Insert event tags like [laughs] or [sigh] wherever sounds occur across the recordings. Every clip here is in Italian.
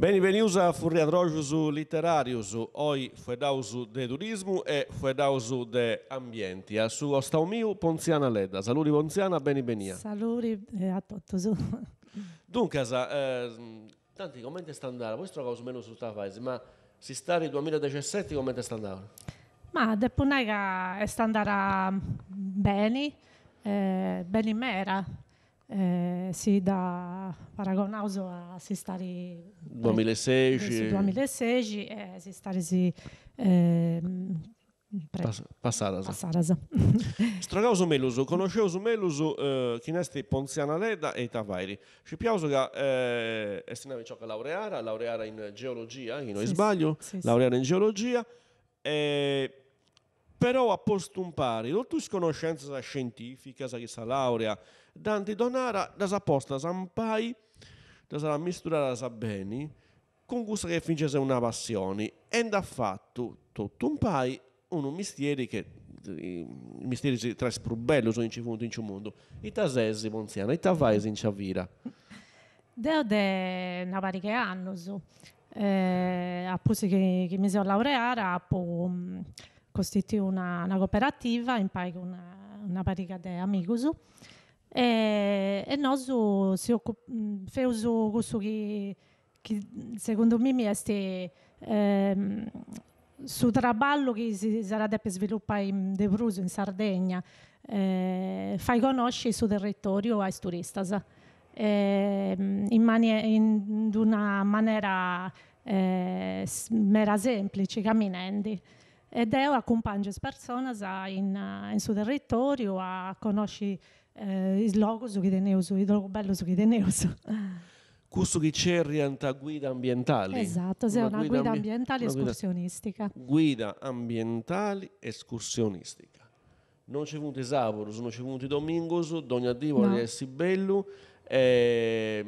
Benvenuti a Furriadrogius Literarius, oggi fuedausu de turismo e fuedausu de ambienti. A suo stau Ponziana Ledda. Saluti Ponziana, beni benia. Saluri eh, a tutti. Dunque, eh, tanti commenti standard, voi trovate meno su sta fase, ma si sta nel 2017 commenti andando? Ma depunega è standard bene, eh, mm, bene eh, mera eh, sì, da Paragonauso a si stare 2016 2016 e si stare si eh, Pas- Passarasa. Passarasa. [laughs] Stragauso Meluso, conosceuso Meluso, eh, chinesti Ponziana Leda e Tavairi. Ci piace che eh, estinami ciò che laureara, laureara in geologia, io non sì, sbaglio, sì, sì, laureara in geologia. E però a posto un pari, non tu conoscenza scientifica, sa che sa laurea, Dante Donara, da sa posta, da sampai, da sa misturare, da sa beni, con gusto che fincese una passione, e da fatto tutto un pai, uno mestiere che i misteri tra sprubello sono in mondo, in mondo, e ta sesi monziana, e ta vai in ciavira. Deo de una pari che anno su. Eh, appunto che, che mi sono laureata, poi costituì una, una cooperativa, impari eh, una, una parica di amici. E, e noi mm, su, si occup- feu che, che secondo me mi è stato ehm, su traballo che si sarà per sviluppare in Devruso, in Sardegna, eh, fai conoscere il suo territorio ai turisti eh, in, manie- in una maniera eh, mera semplice, camminando ed eu acompanho le persone in, eh, in suo territorio a conoscere eh, i luoghi su cui teneus, i luoghi belli su cui teneus. [laughs] Custo che c'è rianta guida ambientale. Esatto, sì, una, una guida, guida ambientale una escursionistica. Guida, ambientale escursionistica. Non c'è venuto Savoro, non c'è venuto Domingos, Dogna Divo, no. Sibello, eh,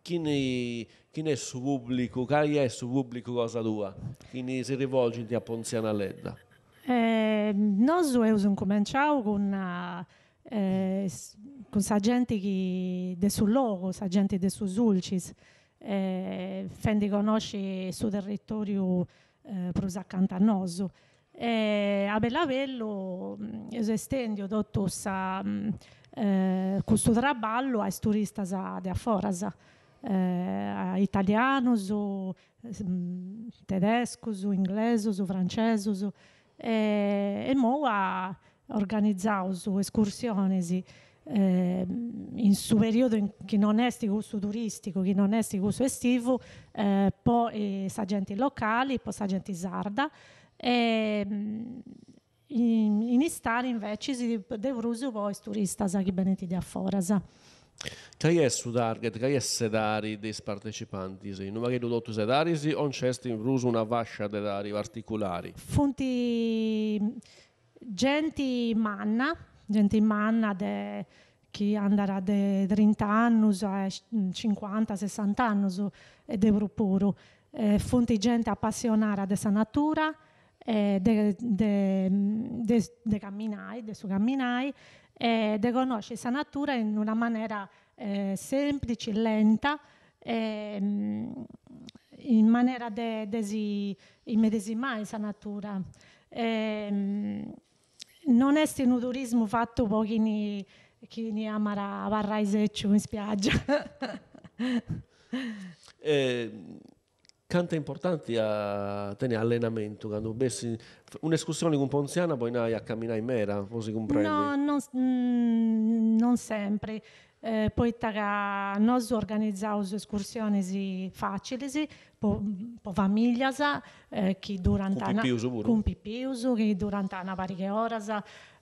chi ne chi è il suo pubblico, chi è il suo pubblico cosa tua, chi si rivolge a Ponziana Ledda? Eh, noi abbiamo cominciato con, eh, con sa gente del suo luogo, la gente del suo Zulcis, eh, Fendi conosce il suo territorio eh, prosa accanto a noi. E eh, a Bellavello io mm, estendio tutto mm, eh, questo traballo ai turisti da, da eh, italiano, so, mm, tedesco, so inglese, so francese. So, e, eh, e mo ha so escursioni eh, in su periodo in, che non è sti gusto turistico, che non è sti gusto estivo, eh, poi sa gente locali, poi sa gente sarda. E, mm, in, in Istari invece si devono usare i turisti che vengono da fuori. Kaj je sudarget, kaj je sedari dei partecipanti? Numeri dudotto sedarisi, on c'est in c'è una vascia di dedari particolari. Funti genti manna, genti manna de chi andrà de 30 anni, 50, 60 anni e de propuro. Eh, funti gente appassionata della natura, eh, de, de, de, de camminai, de su camminai, ed riconosce questa natura in una maniera eh, semplice, lenta, eh, in maniera di de si immedesimare questa natura. Eh, non è un turismo fatto per chi ne ama la Varraiseccio in spiaggia. eh, tanta importanza tenere allenamento quando bessi un'escursione con Ponziana poi andai a camminare in mera così comprendi no non, mm, non sempre eh, poi tara, noi organizziamo escursioni facili po, po famiglia eh, che durante una, con pipiuso che durante una varie ore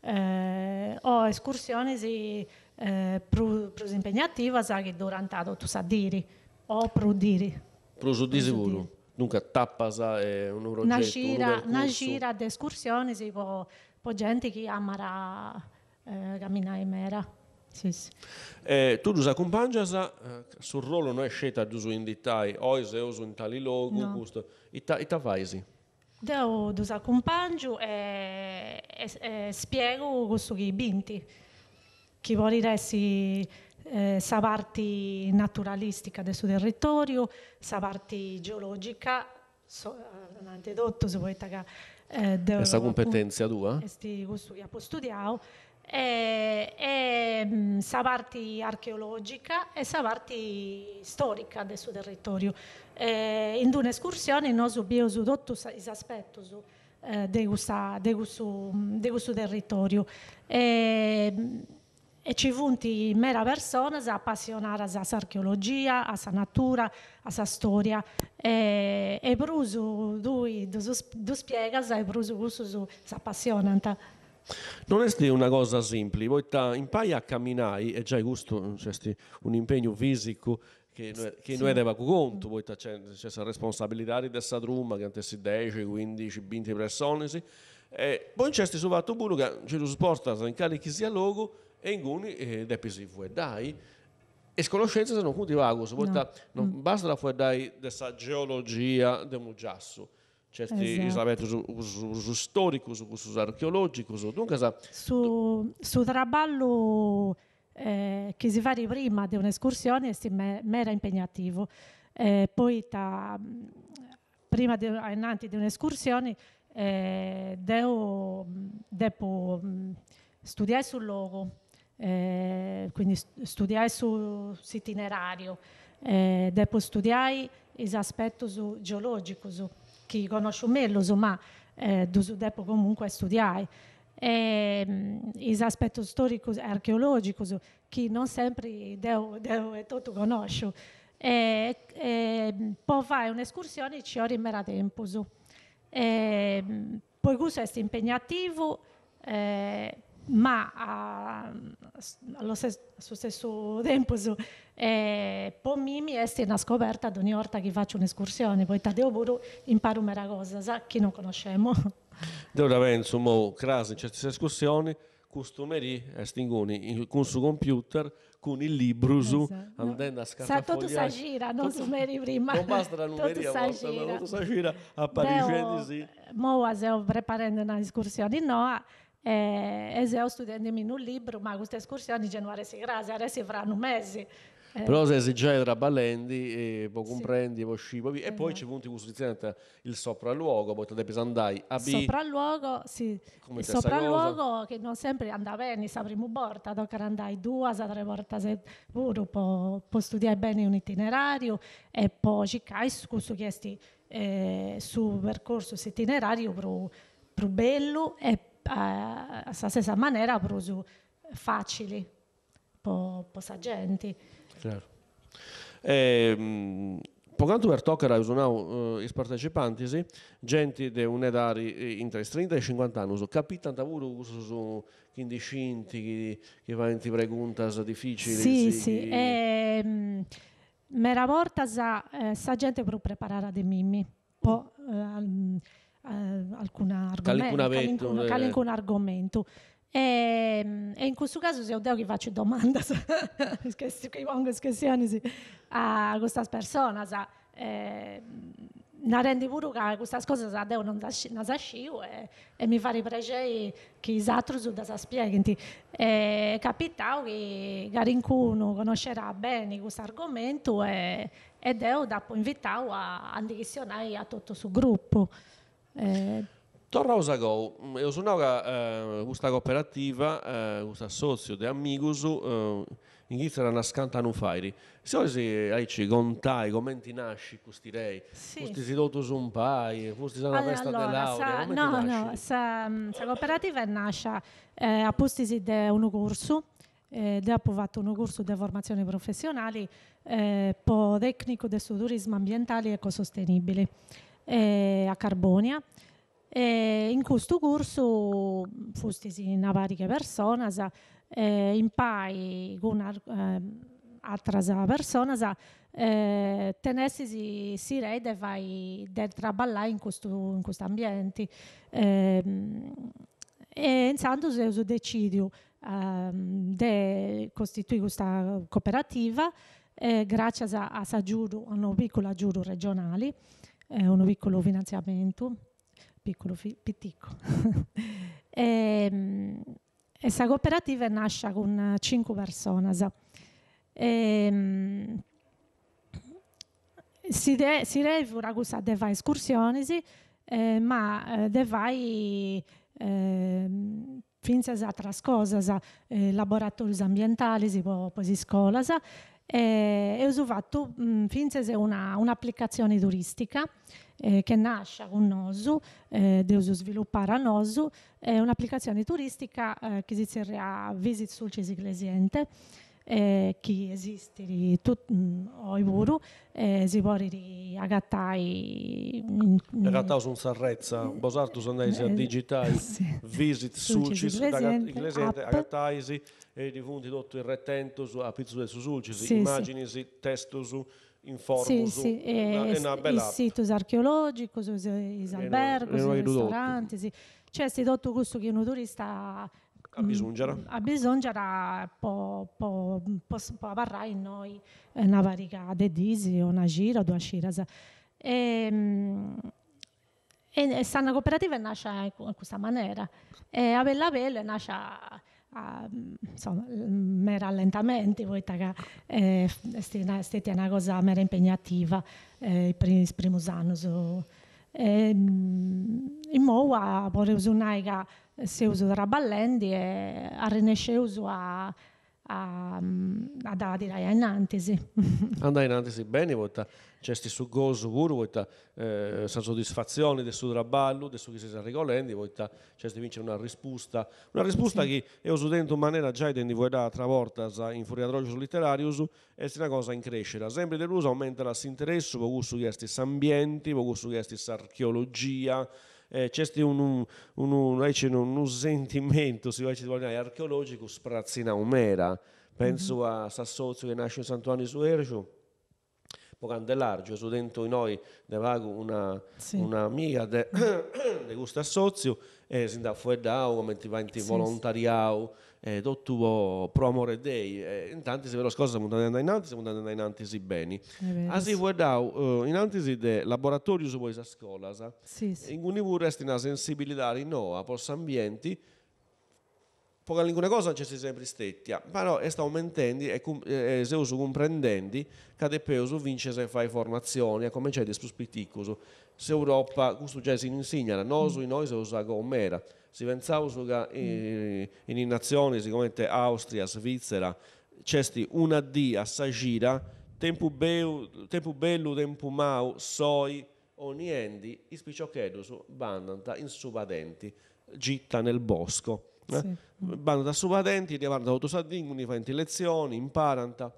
eh, o escursioni eh, più impegnative che durante tutto sa diri o più diri prosodisivolo. Dunque, tappas è un orologio. Una gira, una gira di escursioni, tipo, po' gente che amerà eh, camminare in mera. Sì, sì. Eh, tu usa compagniasa, eh, sul ruolo non è scelta di usare in dettagli, o è uso in tali luoghi, no. questo, e ta faisi? Devo usare compagno e, e, e spiego questo che i binti, che dire essere eh, sa naturalistica del suo territorio, Savarti geologica, so, eh, un antedotto se può che... Eh, de, questa competenza tua? Questi, eh, questo che ho studiato, e, e mm, sa archeologica e Savarti storica del suo territorio. Eh, in due escursioni so abbiamo sudotto gli aspetti di questo territorio. Eh, e ci vunti mera persona si appassionare a archeologia, a natura, a storia e, e brusu lui tu spiega e brusu questo si appassionanta. Non è una cosa semplice, voi impari a camminare e già questo è un impegno fisico che, noi, che sì. conto, voi c'è la responsabilità di questa trumma che anche 10, 15, 20 persone, e poi c'è questo fatto che ci lo sposta, si incarichi sia logo enguni eh, depisii fueddai, e sconoscenze sono punti vagus, no. non mm. basta la fueddai dessa geologia de Mugiassu, certi esatto. islamentos us, us, storicus, us, archeologicus, dunque sa, su, su traballo eh, che si fa prima di un'escursione è me, mera impegnativo. Eh, poi ta, prima di, innanzi di un'escursione eh, devo, devo mm, studiare sul luogo eh, quindi studiai su, itinerario, eh, dopo studiai l'aspetto geologico, su, che conosco meglio, ma eh, dopo comunque studiai. l'aspetto ehm, storico e archeologico che non sempre devo, devo e tutto conosco. Eh, ehm, e, e, poi fare un'escursione ci ho rimerà tempo. E, ehm, poi questo è impegnativo. Eh, ma a, ehm, allo stesso tempo eh, Pommimi è una scoperta ad ogni volta che faccio un'escursione, poi Tadeo Buru imparo una cosa, sa, che non conosciamo. [laughs] Devo avere insomma oh, crasi in certe escursioni, costumeri e stingoni con su computer con il libro su esatto. andando a scartare tutto sa gira non tutto, numeri prima non basta la numeria [laughs] tutto sa gira tutto sa gira apparisce di sì mo se ho preparato una discussione no eh, e se ho studiato in un libro, ma queste escursioni genuare si grasa, adesso faranno mesi. Eh. Però se si già tra ballendi, eh, e poi comprendi, sì. poi scipoli, e eh poi c'è venuto costruzione il sopralluogo, poi te andai a B. Sopralluogo, sì. Come il sopralluogo cosa. che non sempre andava bene, sa prima volta, dopo andai due, sa tre volte, se uno può, può studiare bene un itinerario e poi ci cai su questo chiesti eh, su percorso itinerario più bello e a eh, stessa maniera prosu facili, po, po sagenti. Certo. Ehm, eh, claro. Eh, e, Pocanto per toccare usunau eh, i partecipanti, sì, gente di un'età tra i 30 e i 50 anni, so, capita pure su indiscinti che, che fanno pregunta difficili. Sì, sì. sì. E, ehm, mh, volta sa, eh, sa gente per preparare a dei mimmi. Po, eh, eh, alcuna argomento, calicun, calicun eh. argomento. E, ehm, e, in questo caso se [laughs] io che faccio domande a queste persone, eh, ne rendi pure che queste cose non, devo non nascivo e, e mi fare piacere che gli altri da spiegare È capitato che qualcuno conoscerà bene questo argomento e, e devo dopo invitare a, a a tutto il gruppo. Eh. Torna a Osagou, Eusunaura mm, eh, questa cooperativa, eh, questo socio di Amigusu, eh, inizia una scanta non fai. Se oggi hai ci contai, commenti nasci, questi rei, sì. questi si su un pai, questi sono allora, festa allora, dell'aula, sa, no, no, sa, mm, sa cooperativa nasce eh, a postisi di un corso, eh, dopo fatto un corso di formazione professionale eh, po tecnico del turismo ambientale e ecosostenibile eh, a Carbonia. E in questo corso fusti in varie persone, eh, pai con eh, altre persone, eh, tenessisi si rede e vai del traballare in questo, in questo ambiente. Eh, e intanto se io decido eh, di costituire questa cooperativa eh, grazie a, a, a una piccola giuro regionale eh, un piccolo finanziamento, piccolo fi- pitico. [laughs] Ehm, questa cooperativa nasce con cinque persone. E, ehm, si, deve si refura cosa de fare escursioni, eh, ma eh, deve fare ehm, eh, finse altre cose, eh, laboratori ambientali, poi scuola, e, eh, e ho fatto mh, mm, finzese una, un'applicazione turistica eh, che nasce con Nosu, eh, devo sviluppare a Nosu, è un'applicazione turistica eh, che si serve a Visit sul Ciclesiente. Eh, chi esiste mm, eh, eh, [laughs] di tut, oiburu, e, si può poriri agatai... Agatasun sarrezza, bosartus andaisi a digitai, visit sulcis, inglesente, agataisi, e difunti tutto il retentus, a pizzu de susulcis, sì, immaginisi, sì. testus, informus, sì, sì. E, una, bella... I situs archeologici, i alberghi, i ristoranti, sì. cioè si tutto questo che un turista a mm. Bisungera? A Bisungera può, può, in noi eh, una varica di disi, una gira, due giras. Ehm, e, e Sanna Cooperativa nasce in questa maniera. E a Bella Bella nasce a, insomma, me rallentamenti, voi è una cosa mera impegnativa eh, i primi anni. E, ehm, in Moa vorrei usare una se zeu traballendi e arrennesceus a, a, ad mm, a dire in antisi. Andai [laughs] ah, in antisi bene, volta c'è su gozo pure, volta eh, soddisfazione del suo traballo, del suo che si sta ricolendi, vuoi c'è vince una risposta, una risposta sì. che è usata in maniera già identificata tra porta in furia furiatrogius literarius, è una cosa in crescita. Sempre dell'uso aumenta l'interesse vuoi questo che ambienti, vuoi questo che archeologia, eh, c'è un, un, un, un sentimento archeologico sprazzina umera. Penso mm-hmm. a Sassozzo che nasce in Sant'Anni su Ercio, Candelargio, su dentro di noi ne vago una, sì. una amica de, [coughs] de Sozio e si da fuori da come ti va in ti sì, volontariau. Sì ed eh, ottuvo Pro Amore Dei. E eh, intanto se ve lo scorso siamo andati in Antisi, siamo andati in Antisi bene. Asi guardavo eh, in Antisi del laboratorio su voi a scuola, sì, sì. in cui resta una sensibilità rinnova per ambienti poca alcune cosa non ci si sempre stetti, ah, però è stato aumentando e, e se uso comprendendo che depois vince se fai formazioni, come c'è di spus piticus, se Europa, questo già si insegna, noi, noi se usa gomera si Venzausuga in, in innazioni sicuramente Austria, Svizzera, c'è una D a Sagira, tempu, beu, tempu bellu, tempu mau, soi, oniendi, ispiciochedusu, bandanta, insupadenti, gitta nel bosco. Eh? Sì. Bandanta supadenti, devanta quindi fai lezioni, imparanta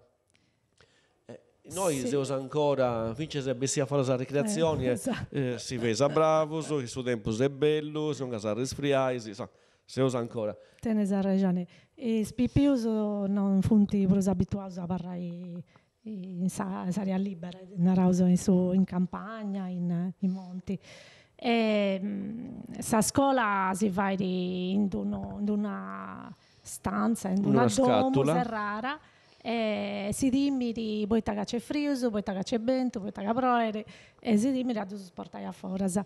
noi sì. Zeus ancora vince bestia fare la ricreazione, eh, eh, esatto. eh, si vede bravo, il suo tempo è bello, sono casare sfriaisi, insomma, usa ancora. Tene ragione. E spipius non funti brus abituato a parlare in sa, saria libera, narauso in, su, in campagna, in, in monti. E, mh, mm, sa scuola si va in, in una stanza, in una, una domus, è rara e si dimiri boitaga c'è friuso, boitaga c'è bento, boitaga proere e si dimiri a dus portai a forasa.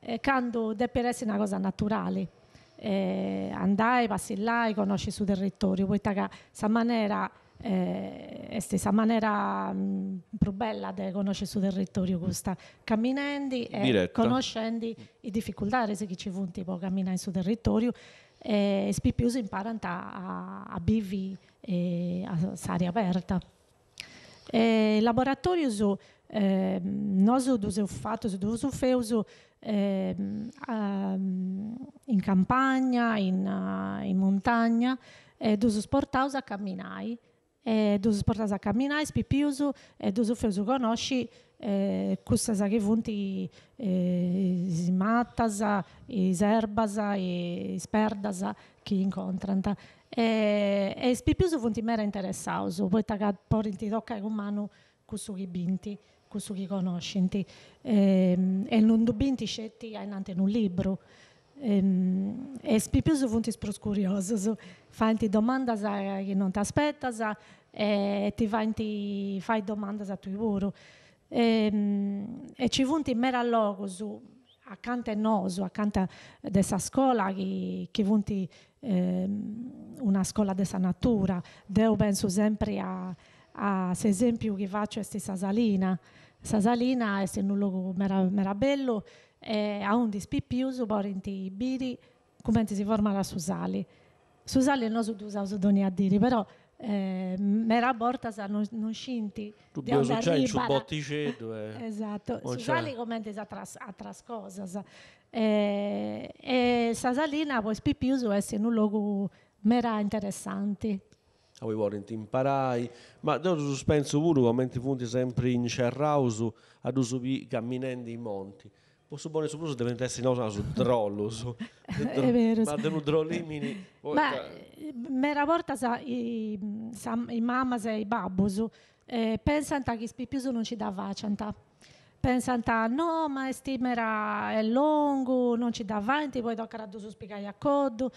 E quando deve essere una cosa naturale, e andai, passi là conosci su territorio, boitaga questa maniera eh, è stessa maniera mm, più bella di conoscere sul territorio questa camminando e Diretta. conoscendo le difficoltà che ci vuole tipo camminare sul territorio e SP Plus imparano a, a vivi eh, a aria aperta. E laboratorio su eh, noso dove ho fatto, dove ho fatto eh, ehm, in campagna, in, in montagna, e dove ho portato a camminare, eh, dove ho a camminare, spipiuso, e eh, dove ho fatto conoscere eh, questa sa che fonti eh, mattasa, serbasa eh, e sperdasa che incontranta. E, e spipiuso fonti mera interessato, poi tacca poi ti tocca con mano questo che binti, questo che conoscenti. Ehm, e, e non dubinti scetti hai nante in un libro. Ehm, e spipiuso fonti sproscurioso, fanti domanda che non ti aspetta e ti fai domanda a tuo lavoro. E, ehm, e ci vunti in mera logo su, accanto a noi, accanto a questa scuola che, che vunti eh, una scuola della natura. Io penso sempre a, a questo esempio che faccio a Sasalina. Sasalina è un luogo meraviglioso e ha un dispipiuso i biri come si forma la Susali. Susali non so tu usato doni a dire, però eh, Mera Bortas non, non scinti dubbio successo cioè, botticedo eh. [laughs] esatto o Susali cioè come a tras, eh, e Sasalina poi spipiuso è in un luogo mera interessante a ah, voi vorrete imparare ma devo sospenso pure come punti sempre in Cerrausu ad usare camminando i monti Posso buono e supposto deve essere no, su drollo, su, [laughs] dro, è vero. Ma devo drollimini. Ma eh, mera volta sa, i, sa, i mamma e i babbo su, eh, pensano che spipiuso non ci dà vacanta. Pensano no, ma stimera è lungo, non ci dà avanti, poi tocca raddoso spiegare a codo.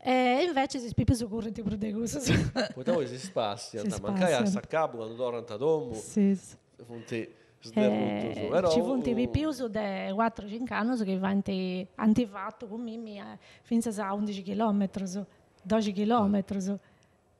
E eh, invece si spiega su corrente per dei gusti. Poi si spassi, si spassi. mancare a saccabo quando torna a Tombo. Sì. sì eh, però... ci sono funtevi più di 4 5 anni che vanno hanno fatto con me fino a 11 km 12 km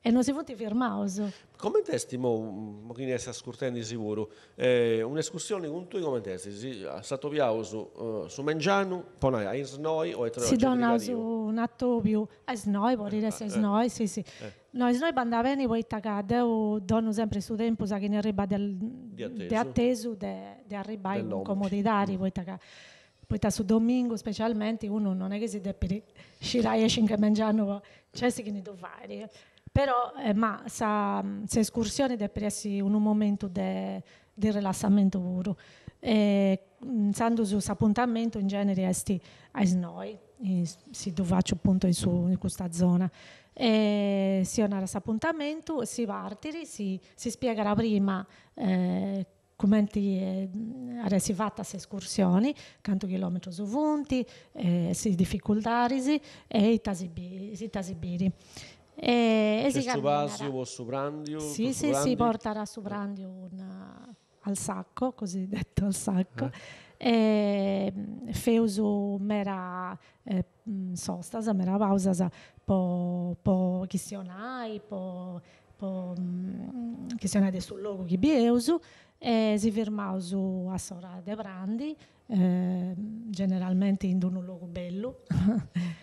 e non si poteva fermare. Come testi, mo, chi ne sta di sicuro, eh, un'escursione con tu come testi? A Satoviao eh, su, uh, su Mengiano, poi a Isnoi o a Treo? Si donna su un atto più, a Isnoi, vuol dire eh, se eh, Isnoi, sì sì. Eh. No, Isnoi banda bene, poi tacade, o dono sempre su tempo, sa che ne arriva del, di atteso, de atteso de, de arriva in comodità, poi tacade. Poi su domingo specialmente uno non è che si deve sciare e cinque mangiano, cioè si che ne deve fare però eh, ma sa, mm, sa escursione è pressi un momento di rilassamento puro. E, pensando mm, su appuntamento in genere esti a noi, si dovaccio appunto in, su, in questa zona. E, si ha un appuntamento, si partire, si, si spiegherà prima eh, come eh, mm, eh, si fatta queste escursioni, quanto chilometri sono vunti, eh, si difficoltà e i tasibiri. E, e si camminerà. Suprandio, sì, sì, suprandio. si porterà Suprandio eh. un, eh, al sacco, cosiddetto al sacco. Eh. E mm, Feusu mera eh, mm, sostasa, mera pausasa, po, po chisionai, po, po mm, chisionai sul logo chi bieusu, e si firmausu a Sora de Brandi, eh, generalmente in un luogo bello. [laughs]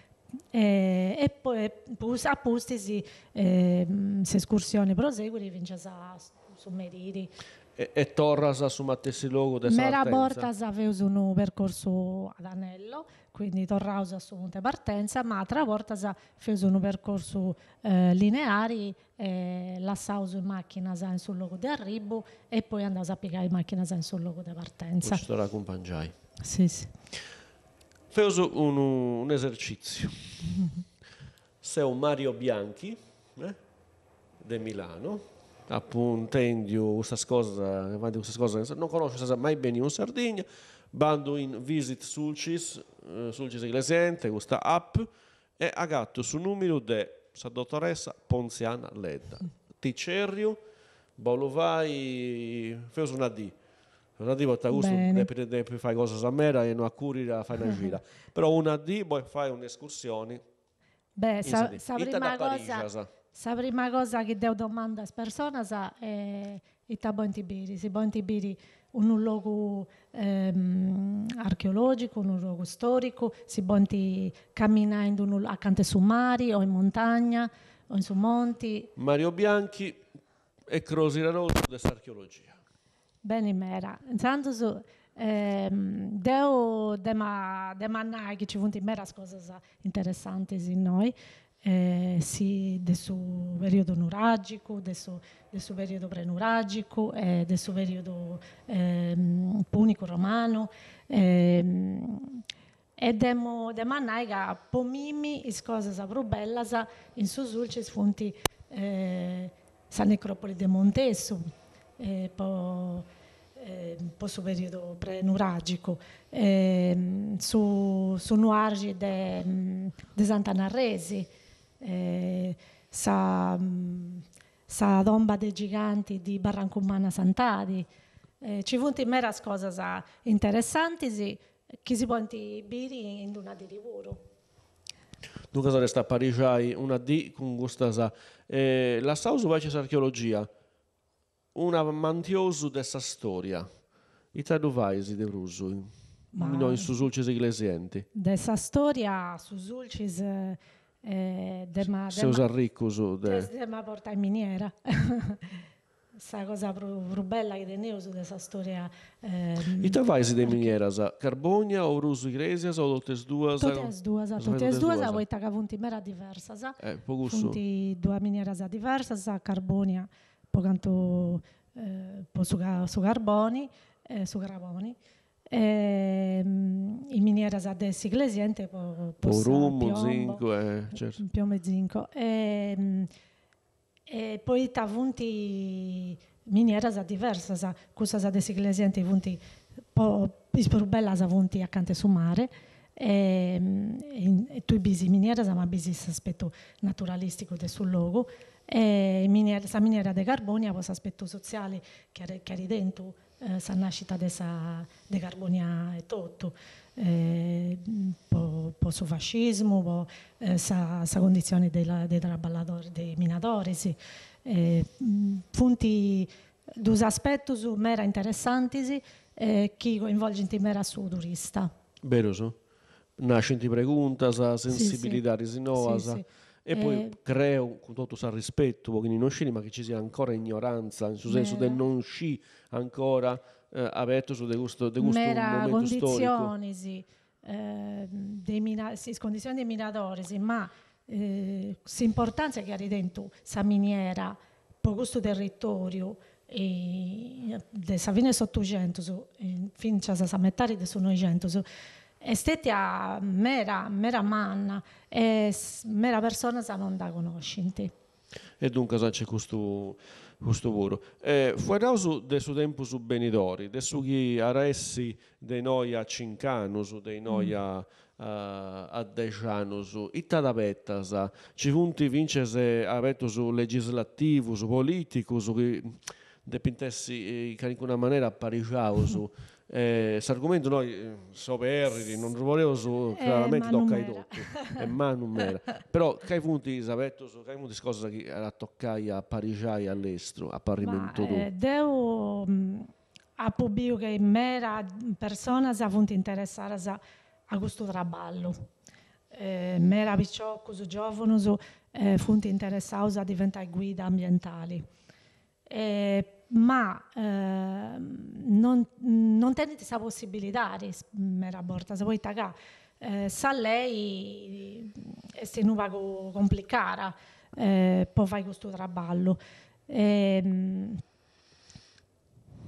E, eh, e poi eh, a Pustisi eh, se escursione prosegue vince a Summeriri e, e Torras assumattesi logo da Mera Bortas aveva un percorso ad anello, quindi Torraus assumonte partenza, ma tra Bortas fece un percorso eh, lineare, eh, la in macchina sul luogo di arrivo e poi andava a piegare in macchina sul luogo di partenza. Questo era con Sì, sì. Fai un, un, esercizio. Sei un Mario Bianchi, eh? di Milano, appuntendio questa cosa, questa cosa, non conosce mai bene in Sardegna, bando in visit Sulcis, eh, Sulcis Iglesiente, questa app, e ha gatto sul numero di sa dottoressa Ponziana Ledda. Ticerio, Bolovai, Feus una D non arrivo a Tagusto, ne, fare fai cosa a Mera e non a Curira fai una ah. gira. Però una di, poi boh, fai un'escursione. Beh, sa, sa prima cosa, sa. prima cosa che devo domandare a questa persona sa, è Ita Bontibiri. Se Bontibiri un luogo ehm, archeologico, un luogo storico, si bonti camminando un, accanto su mari o in montagna o in su monti. Mario Bianchi e Crosi questa archeologia. Bene, mera. Intanto su ehm, deu dema demannare che ci funt in meras cosas in noi, eh, sì, del suo periodo nuragico, del suo, del suo periodo prenuragico, eh, del suo periodo ehm, punico romano. Ehm, e demo demannaiga pomimi is cosas abrubellas in sus ulces funti eh, sa necropoli de Montessu eh, po', eh, post periodo prenuragico. Eh, su, su nuargi de, de Santanarresi, eh, sa, sa tomba dei giganti di Barrancumana Santadi. Eh, ci sono in meras cosas interessanti che si può biri in una di lavoro. Dunque, resta a Parigi una D con gusto. Eh, la Sausu va archeologia un amantioso dessa storia. I traduvais de russo. Ma... Noi susulcis iglesienti. Dessa storia susulcis eh, dema, eh, Se usa ricco su de... Dema porta in miniera. [laughs] Sa cosa più, bella che tenne uso dessa storia. Eh, I traduvais de miniera, sa Carbonia o russo iglesias o tutte e due? Tutte e due, sa. Tutte e due, sa, vuoi che funti mera diversa, sa. Eh, poco Funti due miniera diversa, sa Carbonia poi eh, po su, su carboni, eh, su carboni. E, mh, in miniera sa desi iglesiente po, po rumo, zinco eh, certo. piome zinco e, ehm, mh, e poi ta vunti miniera sa diversa sa questa sa desi iglesiente vunti po, is più bella sa vunti accanto su mare e, ehm, tui bizi miniera ma a bisis aspetto naturalistico del suo luogo, e eh, miniera, sa miniera de carbonia poi aspetto sociale che è, che è dentro eh, sa nascita de, sa, de carbonia e tutto eh, po, po fascismo po, eh, sa, sa condizione dei traballadori dei minatori sì. eh, punti due aspetti mera interessanti eh, che coinvolgono in mera su turista Vero, so nascenti pregunta, sa sensibilità sì, sì. sì, sa... sì. E eh, poi creo, con tutto il rispetto, quindi non scini, ma che ci sia ancora ignoranza, nel senso del non sci ancora eh, aperto su degusto, degusto mera un condizioni, sì, eh, mina- sì, condizioni dei minatori, sì, ma eh, l'importanza che ha ridento sa miniera, per questo territorio, e, eh, de sa fine 800, fin c'è sa metà di 900, Estetia mera, mera manna, e mera persona se non da conoscente. E dunque cosa c'è questo, questo muro? Eh, Fuerausu del suo tempo su Benidori, del suo chi arresti dei noi a su dei noi a, uh, a Decianus, itta pettas, ci punti funti vincese aperto su legislativo, su politico, su che depintessi in eh, alcuna maniera appariciavo su [laughs] Eh, argomento noi eh, soperri, non volevo su, eh, chiaramente tocca non cai dotti, eh, ma non era. Però che punti, sapetto, che cai punti cosa che era toccai a Parigiai all'estero, a Parimento. Ma, eh, devo mm, a pubblico che in mera persona si avuto interessare a questo traballo. Eh, mera picciocco, su giovani, su eh, funti interessati a diventare guida ambientale. Eh, ma eh, non, non tiene questa possibilità di essere se vuoi taga, eh, sa lei eh, se non va complicata, eh, poi fai questo traballo. E, ehm,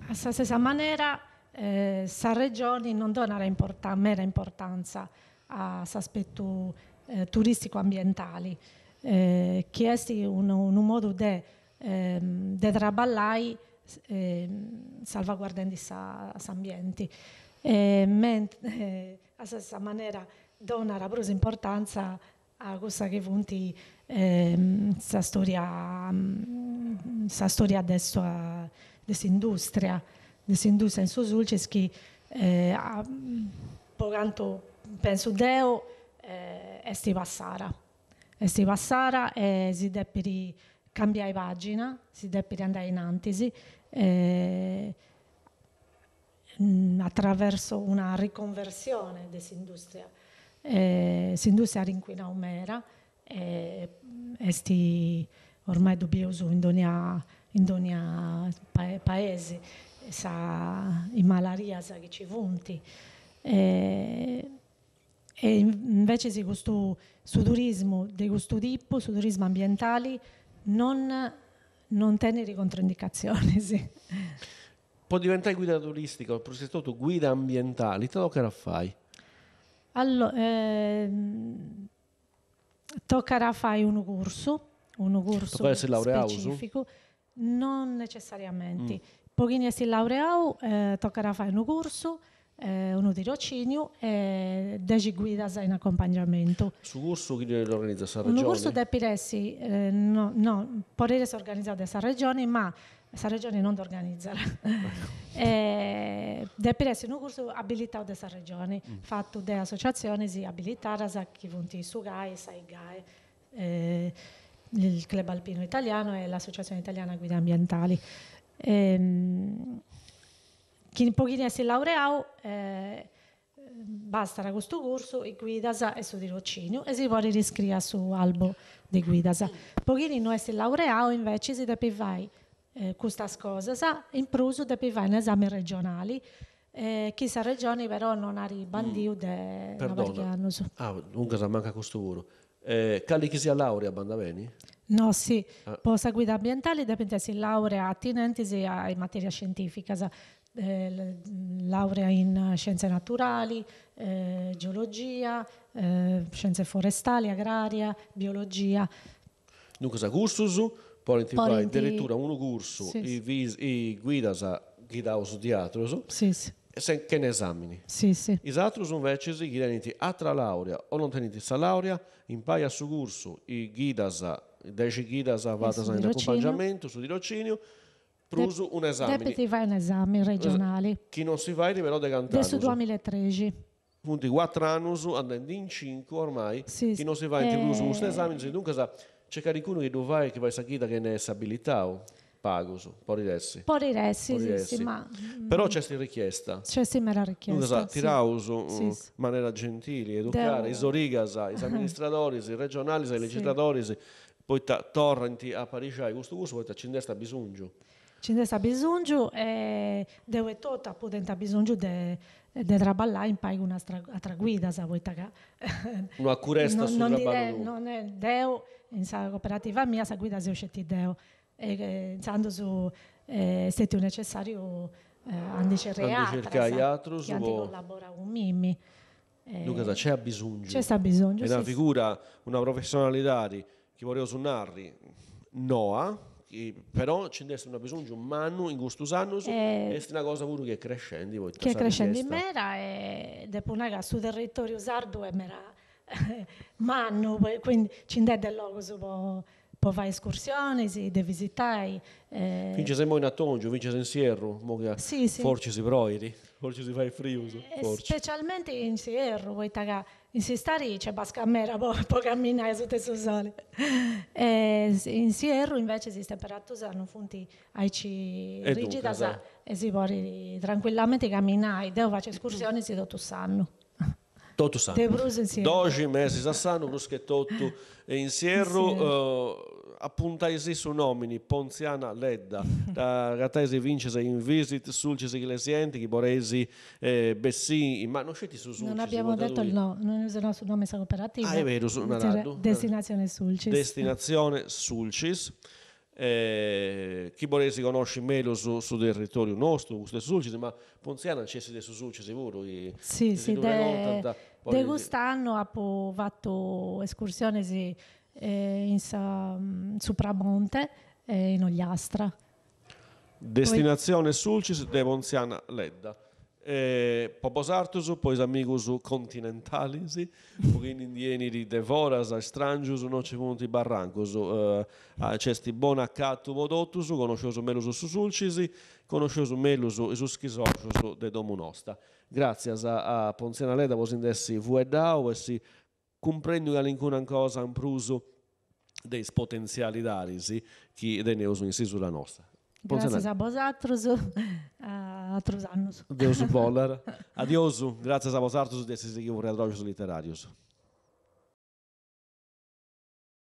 a stessa maniera, eh, sa regioni non dona importan- mera importanza a questo aspetto eh, turistico-ambientale, eh, che è un, un modo di eh, lavorare Ehm, eh, salvaguardando gli ambienti. E, mentre, eh, stessa maniera, dona la prosa importanza a questa che punti questa ehm, eh, storia, mm, sa storia adesso a, desindustria, desindustria in suo che eh, poco mm, pocanto penso deo eh, esti passara, esti passara e si deve deperi cambiai pagina, si deve andare in antisi eh, mm, attraverso una riconversione dell'industria. Eh, s'industria rinquina umera e esti ormai dobbiamo usare in ogni pa paese sa, in malaria sa che ci vunti. Eh, e invece si questo su turismo, di questo tipo, su turismo ambientale, non, non teneri controindicazioni. [laughs] Sì. Può diventare guida turistica, o sei stato guida ambientale, te lo che fai? Allora, ehm, toccherà fare un corso, un corso specifico, non necessariamente. Mm. Pochini si laureau, eh, toccherà fare un corso eh, uno Rocinio e eh, 10 guide in accompagnamento. Su corso chi lo organizza questa regione? Un corso di Piressi, eh, no, no, Porere si organizza da regione, ma questa regione non organizza. [laughs] eh, da Piressi un corso abilitato da regione, mm. fatto da associazioni si abilitata, sa chi vunti su GAE, sai GAE. Eh, il Club Alpino Italiano e l'Associazione Italiana Guida Ambientali. Ehm, chi in pochine si è laureato eh, basta da questo corso e guidasa e su tirocinio e si può riscrivere su albo di guidasa. Pochi non si è laureato invece si deve fare eh, questa cosa in proso deve fare un esame regionale eh, chissà regioni però non ha ribandiu mm. de anno. So. Ah, dunque manca questo uro. Eh, Cali chi sia laurea banda bene? No, sì, ah. possa guida ambientale dipende se laurea attinente a materia scientifica eh, laurea in scienze naturali, eh, geologia, eh, scienze forestali, agraria, biologia. Dunque, sa cursus, poi ti fai addirittura uno curso sì, e, vis, e guida guidavo su teatro, sì, sì. che ne esamini. Sì, sì. I altri invece si tenete altra laurea o non tenete sa laurea, impaia su curso e guida, 10 guida vada eh, in accompagnamento, su tirocinio prusu un esame. Deputy va in esami regionali. Eh, chi non si va è livello di cantare. Del 2013 punti 4 anni, andando in 5 ormai, sì, che non si va eh, in tribunale su esame, dice, dunque c'è qualcuno che non vai, che vai sapere che ne è abilitato, pago su, può dirsi. Può dirsi, sì, sì, ma... Mm. Però c'è questa richiesta. C'è questa richiesta, Dunque, sa, sì. tirauso, sì. in mm, maniera gentile, educare, i [laughs] sorigasa, i amministratori, i regionali, i legislatori, poi torrenti a Parigi, questo gusto, poi c'è bisogno cine sa bisogno e devo tot appunto bisogno de de traballà in pai una stra, guida traguida sa volta [laughs] curesta non, non dire non è deo in sa cooperativa mia sa guida eh, eh, se scetti deo e pensando su se è necessario eh, andare a reatra andice altro su collabora con Mimmi eh, Luca c'è bisogno c'è bisogno è una figura una professionalità che vorrei su narri Noa però ci deve una di un anno in gusto questo e questa è una cosa pure che è crescente che è crescente in mera e dopo una cosa sul territorio sardo è mera [laughs] manno quindi ci deve del luogo si può, può fare escursioni si deve visitare eh. vince se in Attongio vince se in Sierro sì, sì. forse si proiri forse si fa il friuso eh, specialmente in Sierro poi taga in insistare c'è bascamera, può, [laughs] può camminare sotto il sole. [laughs] E eh, in Sierra invece si temperato hanno fonti aici rigida sa, e si può tranquillamente camminare. Devo fare escursioni si tutto sanno. [laughs] Tutto sanno. 12 mesi sa sanno, brusche tutto in Sierra appuntaisi su nomini Ponziana Ledda, [laughs] da Ratesi Vincese in visit, Sulcisi Iglesienti, Chiboresi eh, Bessini, ma non scetti su Sulcis Non abbiamo detto il no, non userò il nome sarà operativo. Ah, è vero, su, Destinazione Sulcis. Destinazione Sulcis. Eh, chi volesse conosce meglio su, su territorio nostro, su Sulcis, ma Ponziana c'è su Sulcis sicuro. Sì, sì, de, de quest'anno abbiamo fatto escursioni eh, in sa, mm, Supramonte e in Ogliastra. Destinazione Poi... Sulcis Devonziana Ledda. Eh, popos artusu, pois amigos continentalis, pochini indieni di Devoras, Strangius, nocemunti barrancos, eh, cesti bona cattu modotusu, conoscioso melus su sulcisi, conoscioso melus su de domunosta. Grazie a, a Ponziana Leda, vos indessi vuedau, essi comprendo che alcuna cosa hanno dei potenziali d'arisi che ne usano in sulla nostra. Grazie [laughs] a voi a Trosanus. Deus Boller. [laughs] Adiosu, grazie a voi altri di essere qui un radrocio letterario.